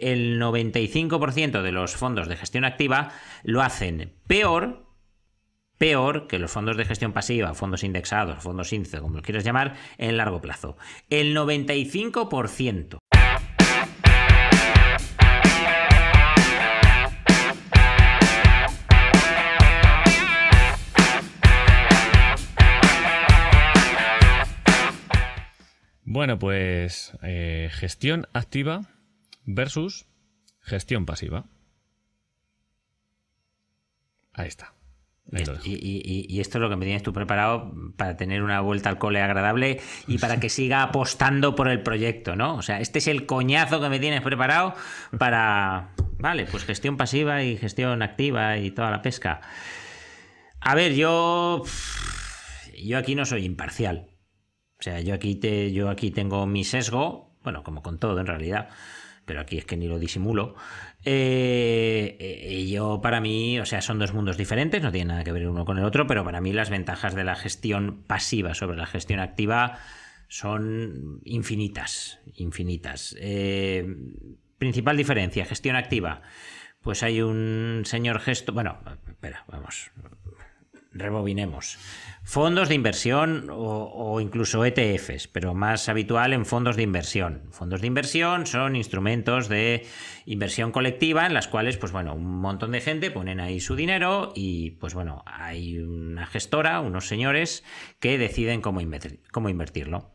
el 95% de los fondos de gestión activa lo hacen peor, peor que los fondos de gestión pasiva, fondos indexados, fondos índice, como los quieras llamar, en largo plazo. El 95%. Bueno, pues eh, gestión activa versus gestión pasiva. Ahí está. y, esto es lo que me tienes tú preparado para tener una vuelta al cole agradable y para que siga apostando por el proyecto, ¿no? O sea, este es el coñazo que me tienes preparado para, vale, pues gestión pasiva y gestión activa y toda la pesca. A ver, yo, yo aquí no soy imparcial. O sea, yo aquí, te, yo aquí tengo mi sesgo, bueno, como con todo en realidad pero aquí es que ni lo disimulo. Eh, eh, yo, para mí, o sea, son dos mundos diferentes, no tienen nada que ver uno con el otro, pero para mí las ventajas de la gestión pasiva sobre la gestión activa son infinitas, infinitas. Eh, principal diferencia, gestión activa. Pues hay un señor gesto, bueno, espera, vamos, rebobinemos. Fondos de inversión o, incluso ETFs, pero más habitual en fondos de inversión. Fondos de inversión son instrumentos de inversión colectiva en las cuales, pues bueno, un montón de gente ponen ahí su dinero y, pues bueno, hay una gestora, unos señores que deciden cómo, cómo invertirlo.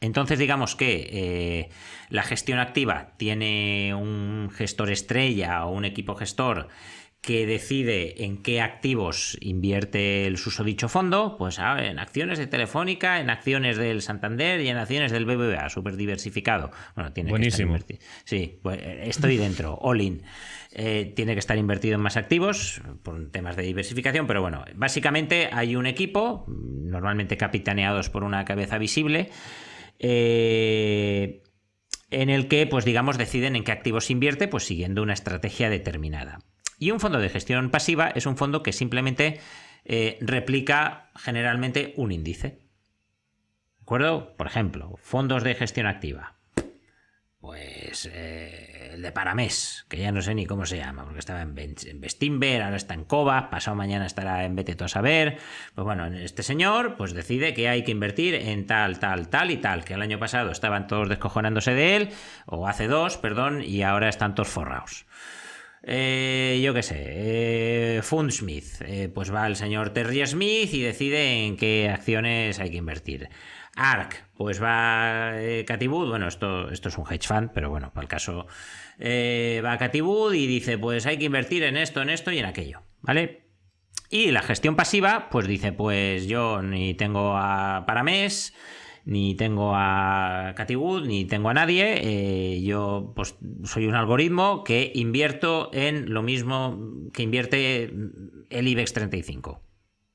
Entonces, digamos que eh, la gestión activa tiene un gestor estrella o un equipo gestor que decide en qué activos invierte el susodicho fondo, pues ah, en acciones de Telefónica, en acciones del Santander y en acciones del BBVA, súper diversificado. Buenísimo. Sí, pues estoy dentro, all in. Eh, tiene que estar invertido en más activos por temas de diversificación, pero bueno, básicamente hay un equipo, normalmente capitaneados por una cabeza visible, eh, en el que, pues digamos, deciden en qué activos invierte, pues siguiendo una estrategia determinada. Y un fondo de gestión pasiva es un fondo que simplemente eh, replica generalmente un índice. ¿De acuerdo? Por ejemplo, fondos de gestión activa. Pues eh, el de Paramés, que ya no sé ni cómo se llama, porque estaba en, Bestinver, ahora está en Cova, pasado mañana estará en Beteto a saber. Pues bueno, este señor pues decide que hay que invertir en tal, tal, tal y tal, que el año pasado estaban todos descojonándose de él, o hace dos, perdón, y ahora están todos forrados. Eh, yo qué sé, eh, Fund eh, pues va el señor Terry Smith y decide en qué acciones hay que invertir. ARC, pues va eh, Catibud, bueno, esto, esto es un hedge fund, pero bueno, por el caso eh, va Catibud y dice, pues hay que invertir en esto, en esto y en aquello, ¿vale? Y la gestión pasiva, pues dice, pues yo ni tengo a, para mes, ni tengo a Cathy Wood, ni tengo a nadie. Eh, yo pues, soy un algoritmo que invierto en lo mismo que invierte el IBEX 35.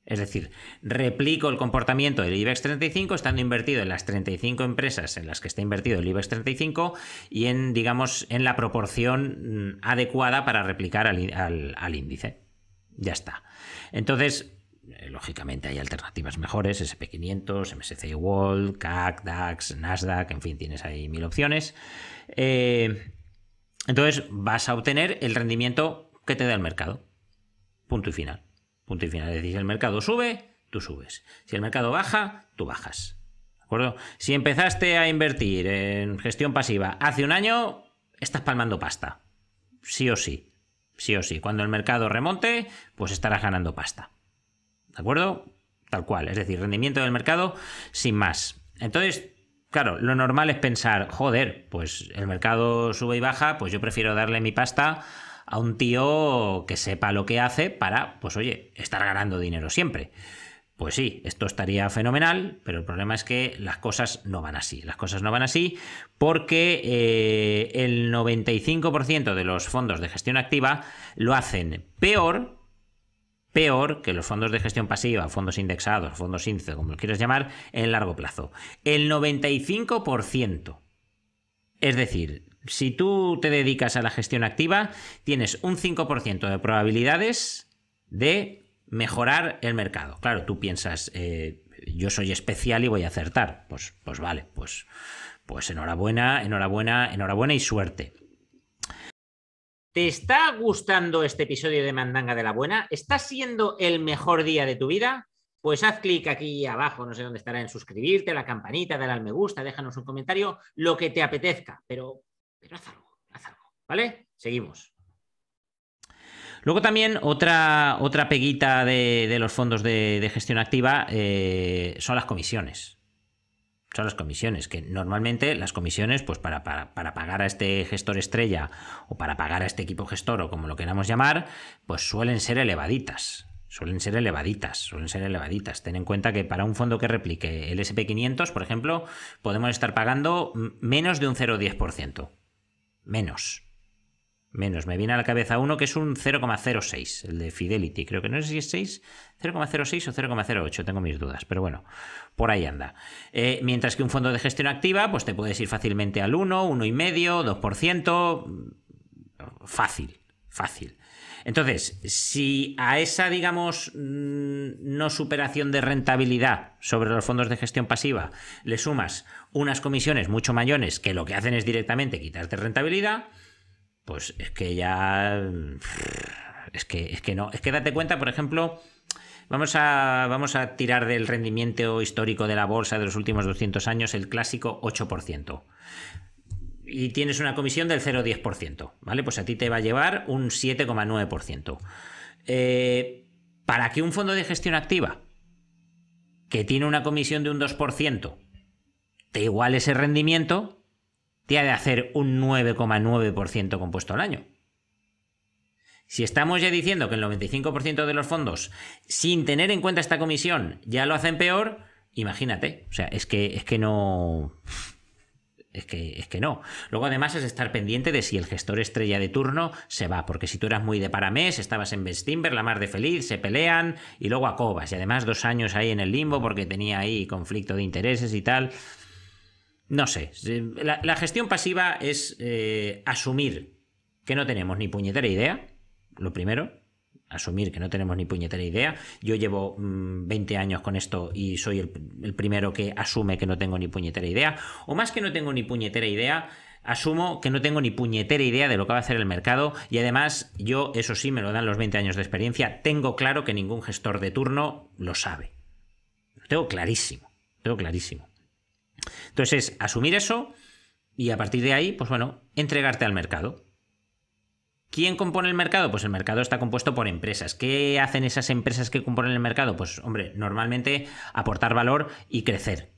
Es decir, replico el comportamiento del IBEX 35 estando invertido en las 35 empresas en las que está invertido el IBEX 35 y en, digamos, en la proporción mm, adecuada para replicar al, al índice. Ya está. Entonces, eh, lógicamente hay alternativas mejores, SP500, MSCI World, CAC, DAX, Nasdaq, en fin, tienes ahí mil opciones. Eh, entonces vas a obtener el rendimiento que te da el mercado. Punto y final. Punto y final. Es decir, si el mercado sube, tú subes. Si el mercado baja, tú bajas. ¿De acuerdo? Si empezaste a invertir en gestión pasiva hace un año, estás palmando pasta. Sí o sí. Sí o sí. Cuando el mercado remonte, pues estarás ganando pasta. ¿De acuerdo? Tal cual. Es decir, rendimiento del mercado sin más. Entonces, claro, lo normal es pensar, joder, pues el mercado sube y baja, pues yo prefiero darle mi pasta a un tío que sepa lo que hace para, pues oye, estar ganando dinero siempre. Pues sí, esto estaría fenomenal, pero el problema es que las cosas no van así. Las cosas no van así porque eh, el 95% de los fondos de gestión activa lo hacen peor peor que los fondos de gestión pasiva, fondos indexados, fondos índice, como lo quieres llamar, en largo plazo. El 95%. Es decir, si tú te dedicas a la gestión activa, tienes un 5% de probabilidades de mejorar el mercado. Claro, tú piensas, eh, yo soy especial y voy a acertar. Pues, pues vale, pues, pues enhorabuena, enhorabuena, enhorabuena y suerte. ¿Te está gustando este episodio de Mandanga de la Buena? ¿Está siendo el mejor día de tu vida? Pues haz clic aquí abajo, no sé dónde estará, en suscribirte, la campanita, dale al me gusta, déjanos un comentario, lo que te apetezca, pero, haz algo, haz algo, ¿vale? Seguimos. Luego también otra, otra peguita de, los fondos de, gestión activa eh, son las comisiones son las comisiones, que normalmente las comisiones, pues para, para, pagar a este gestor estrella o para pagar a este equipo gestor o como lo queramos llamar, pues suelen ser elevaditas. Suelen ser elevaditas, suelen ser elevaditas. Ten en cuenta que para un fondo que replique el SP500, por ejemplo, podemos estar pagando menos de un 0,10%. Menos. Menos. Me viene a la cabeza uno que es un 0,06, el de Fidelity. Creo que no sé si es 6, 0,06 o 0,08. Tengo mis dudas, pero bueno, por ahí anda. Eh, mientras que un fondo de gestión activa, pues te puedes ir fácilmente al 1, 1,5, 2%. Fácil, fácil. Entonces, si a esa, digamos, mm, no superación de rentabilidad sobre los fondos de gestión pasiva le sumas unas comisiones mucho mayores que lo que hacen es directamente quitarte rentabilidad, pues es que ya... Es que, que no. Es que date cuenta, por ejemplo, Vamos a, vamos a, tirar del rendimiento histórico de la bolsa de los últimos 200 años, el clásico 8%. Y tienes una comisión del 0,10%, ¿vale? Pues a ti te va a llevar un 7,9%. Eh, para que un fondo de gestión activa, que tiene una comisión de un 2%, te iguale ese rendimiento, te de hacer un 9,9% compuesto al año. Si estamos ya diciendo que el 95% de los fondos, sin tener en cuenta esta comisión, ya lo hacen peor, imagínate. O sea, es que, es que no. Es que, es que no. Luego, además, es estar pendiente de si el gestor estrella de turno se va, porque si tú eras muy de paramés, estabas en Bestimber, la mar de feliz, se pelean y luego acobas. Y además, dos años ahí en el limbo porque tenía ahí conflicto de intereses y tal no sé, la, gestión pasiva es eh, asumir que no tenemos ni puñetera idea, lo primero, asumir que no tenemos ni puñetera idea. Yo llevo 20 mm, años con esto y soy el, el, primero que asume que no tengo ni puñetera idea. O más que no tengo ni puñetera idea, asumo que no tengo ni puñetera idea de lo que va a hacer el mercado y además yo, eso sí, me lo dan los 20 años de experiencia, tengo claro que ningún gestor de turno lo sabe. Lo tengo clarísimo, lo tengo clarísimo. Entonces, asumir eso y a partir de ahí, pues bueno, entregarte al mercado. ¿Quién compone el mercado? Pues el mercado está compuesto por empresas. ¿Qué hacen esas empresas que componen el mercado? Pues hombre, normalmente aportar valor y crecer.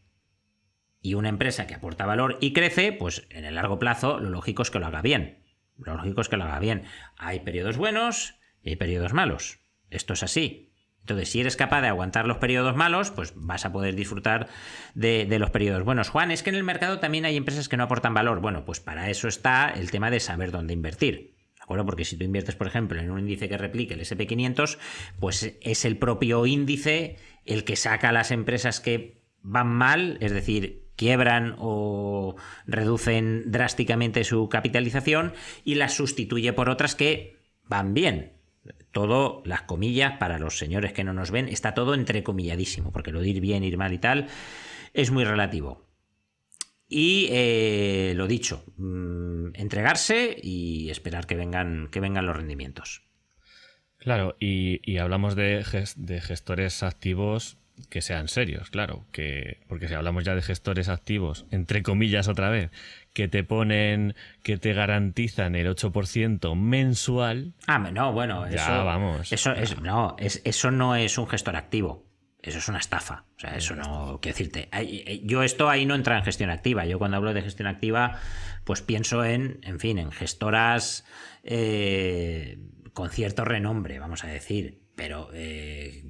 Y una empresa que aporta valor y crece, pues en el largo plazo lo lógico es que lo haga bien. Lo lógico es que lo haga bien. Hay periodos buenos y hay periodos malos. Esto es así. Entonces, si eres capaz de aguantar los periodos malos, pues vas a poder disfrutar de, los periodos buenos. Juan, es que en el mercado también hay empresas que no aportan valor. Bueno, pues para eso está el tema de saber dónde invertir. ¿De Porque si tú inviertes, por ejemplo, en un índice que replique el SP500, pues es el propio índice el que saca a las empresas que van mal, es decir, quiebran o reducen drásticamente su capitalización y las sustituye por otras que van bien todo, las comillas, para los señores que no nos ven, está todo entrecomilladísimo, porque lo de ir bien, ir mal y tal es muy relativo. Y eh, lo dicho, mm, entregarse y esperar que vengan, que vengan los rendimientos. Claro, y, hablamos de gestores activos que sean serios, claro, que porque si hablamos ya de gestores activos, entre comillas otra vez, que te ponen, que te garantizan el 8% mensual. Ah, no, bueno, vamos. Eso no, es, eso no es un gestor activo. Eso es una estafa. O sea, eso no, quiero decirte. Yo esto ahí no entra en gestión activa. Yo cuando hablo de gestión activa, pues pienso en, en fin, en gestoras eh, con cierto renombre, vamos a decir pero eh,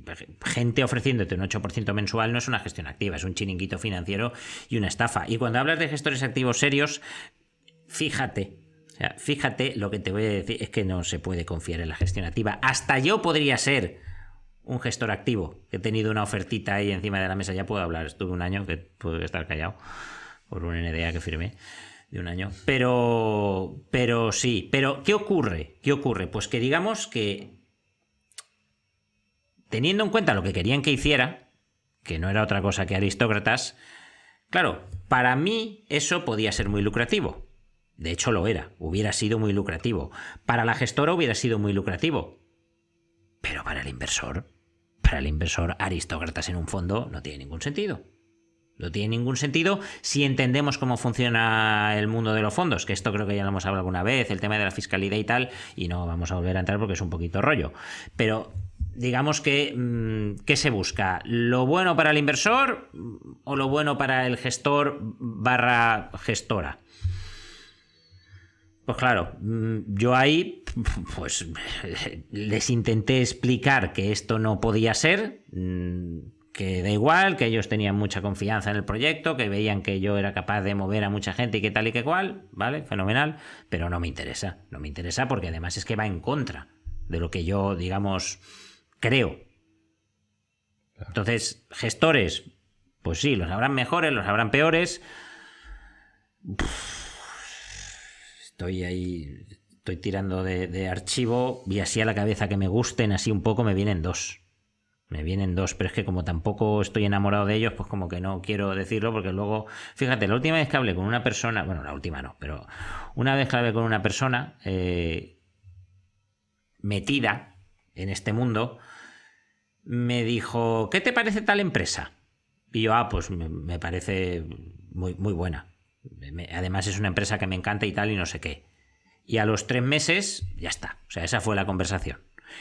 gente ofreciéndote un 8% mensual no es una gestión activa, es un chiringuito financiero y una estafa. Y cuando hablas de gestores activos serios, fíjate. fíjate lo que te voy a decir, es que no se puede confiar en la gestión activa. Hasta yo podría ser un gestor activo. He tenido una ofertita ahí encima de la mesa, ya puedo hablar. Estuve un año que puedo estar callado por un NDA que firmé de un año. Pero, pero sí, pero ¿qué ocurre? ¿Qué ocurre? Pues que digamos que teniendo en cuenta lo que querían que hiciera, que no era otra cosa que aristócratas, claro, para mí eso podía ser muy lucrativo. De hecho lo era, hubiera sido muy lucrativo. Para la gestora hubiera sido muy lucrativo. Pero para el inversor, para el inversor, aristócratas en un fondo no tiene ningún sentido. No tiene ningún sentido si entendemos cómo funciona el mundo de los fondos, que esto creo que ya lo hemos hablado alguna vez, el tema de la fiscalidad y tal, y no vamos a volver a entrar porque es un poquito rollo. Pero digamos que, mm, ¿qué se busca? ¿Lo bueno para el inversor o lo bueno para el gestor barra gestora? Pues claro, mm, yo ahí pues les intenté explicar que esto no podía ser, mm, que da igual, que ellos tenían mucha confianza en el proyecto, que veían que yo era capaz de mover a mucha gente y que tal y que cual, ¿vale? Fenomenal, pero no me interesa, no me interesa porque además es que va en contra de lo que yo, digamos, creo. Entonces, gestores, pues sí, los habrán mejores, los habrán peores. estoy ahí, estoy tirando de, archivo y así a la cabeza que me gusten, así un poco me vienen dos. Me vienen dos, pero es que como tampoco estoy enamorado de ellos, pues como que no quiero decirlo porque luego, fíjate, la última vez que hablé con una persona, bueno, la última no, pero una vez que hablé con una persona eh, metida en este mundo, me dijo, ¿qué te parece tal empresa? Y yo, ah, pues me, parece muy, muy buena. además es una empresa que me encanta y tal y no sé qué. Y a los tres meses, ya está. O sea, esa fue la conversación.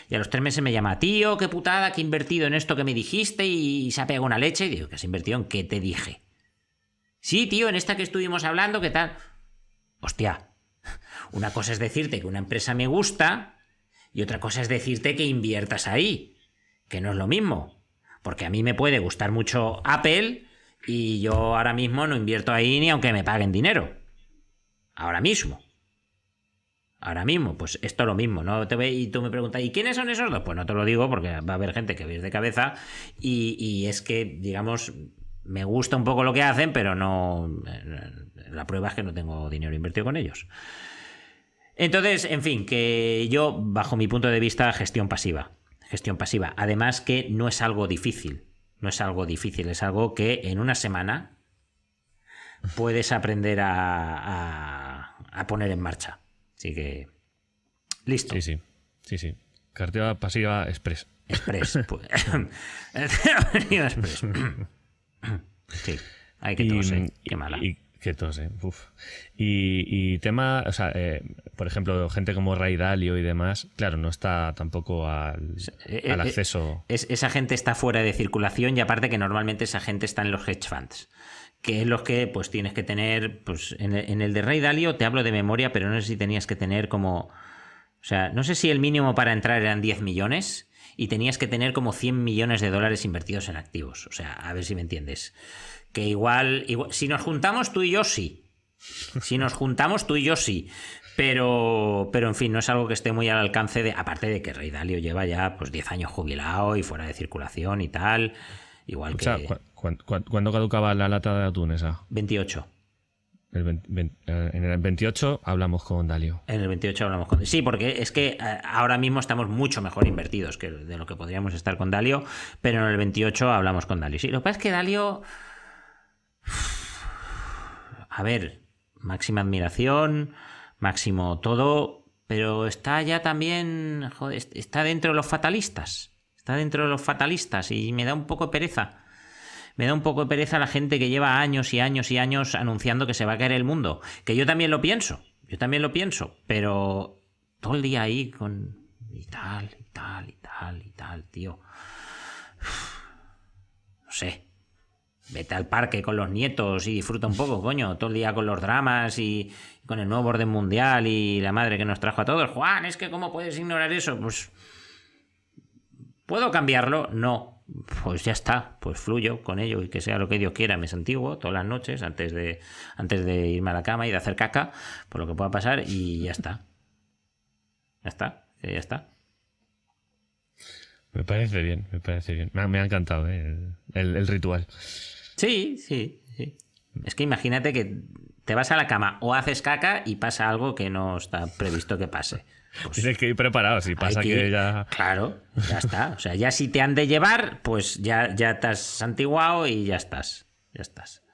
Y a los tres meses me llama, tío, qué putada, que he invertido en esto que me dijiste y se ha pegado una leche. Y digo, ¿qué has invertido en qué te dije? Sí, tío, en esta que estuvimos hablando, ¿qué tal? Hostia, una cosa es decirte que una empresa me gusta y otra cosa es decirte que inviertas ahí, que no es lo mismo. Porque a mí me puede gustar mucho Apple y yo ahora mismo no invierto ahí ni aunque me paguen dinero. Ahora mismo. Ahora mismo, pues esto es lo mismo, ¿no? Te ve y tú me preguntas, ¿y quiénes son esos dos? Pues no te lo digo porque va a haber gente que veis de cabeza y, y es que, digamos, me gusta un poco lo que hacen, pero no. Eh, la prueba es que no tengo dinero invertido con ellos. Entonces, en fin, que yo, bajo mi punto de vista, gestión pasiva. Gestión pasiva. Además que no es algo difícil. No es algo difícil, es algo que en una semana puedes aprender a, poner en marcha. Así que, listo. Sí, sí, sí, sí. Cartera pasiva express. Express. Pues. express. sí, hay que y, mm, Qué mala. ¿eh? Y, tema, o sea, eh, por ejemplo, gente como Ray Dalio y demás, claro, no está tampoco al, eh, acceso. esa gente está fuera de circulación y aparte que normalmente esa gente está en los hedge funds que es los que pues tienes que tener, pues en el, de Ray Dalio te hablo de memoria, pero no sé si tenías que tener como, o sea, no sé si el mínimo para entrar eran 10 millones y tenías que tener como 100 millones de dólares invertidos en activos. O sea, a ver si me entiendes. Que igual, si nos juntamos tú y yo, sí. Si nos juntamos tú y yo, sí. Pero, pero en fin, no es algo que esté muy al alcance de. Aparte de que Rey Dalio lleva ya pues 10 años jubilado y fuera de circulación y tal. Igual que. cuándo caducaba la lata de atún esa? 28. Eh, en el 28 hablamos con Dalio. En el 28 hablamos con Sí, porque es que eh, ahora mismo estamos mucho mejor invertidos que de lo que podríamos estar con Dalio, pero en el 28 hablamos con Dalio. Sí, lo que pasa es que Dalio. A ver, máxima admiración, máximo todo, pero está ya también, joder, está dentro de los fatalistas. Está dentro de los fatalistas y me da un poco de pereza. Me da un poco de pereza la gente que lleva años y años y años anunciando que se va a caer el mundo. Que yo también lo pienso, yo también lo pienso, pero todo el día ahí con... y tal, y tal, y tal, y tal, tío. No sé. Vete al parque con los nietos y disfruta un poco, coño. Todo el día con los dramas y con el nuevo orden mundial y la madre que nos trajo a todos. Juan, es que ¿cómo puedes ignorar eso? Pues... ¿Puedo cambiarlo? No. Pues ya está, pues fluyo con ello y que sea lo que Dios quiera. Me santiguo todas las noches antes de, antes de irme a la cama y de hacer caca, por lo que pueda pasar, y ya está. Ya está, eh, ya está. Me parece bien, me parece bien. Me ha, encantado eh, el, el ritual. Sí, sí, sí. Es que imagínate que te vas a la cama o haces caca y pasa algo que no está previsto que pase. Pues Tienes que ir preparado si pasa que, ya. Claro, ya está. O sea, ya si te han de llevar, pues ya, ya te y ya estás. Ya estás.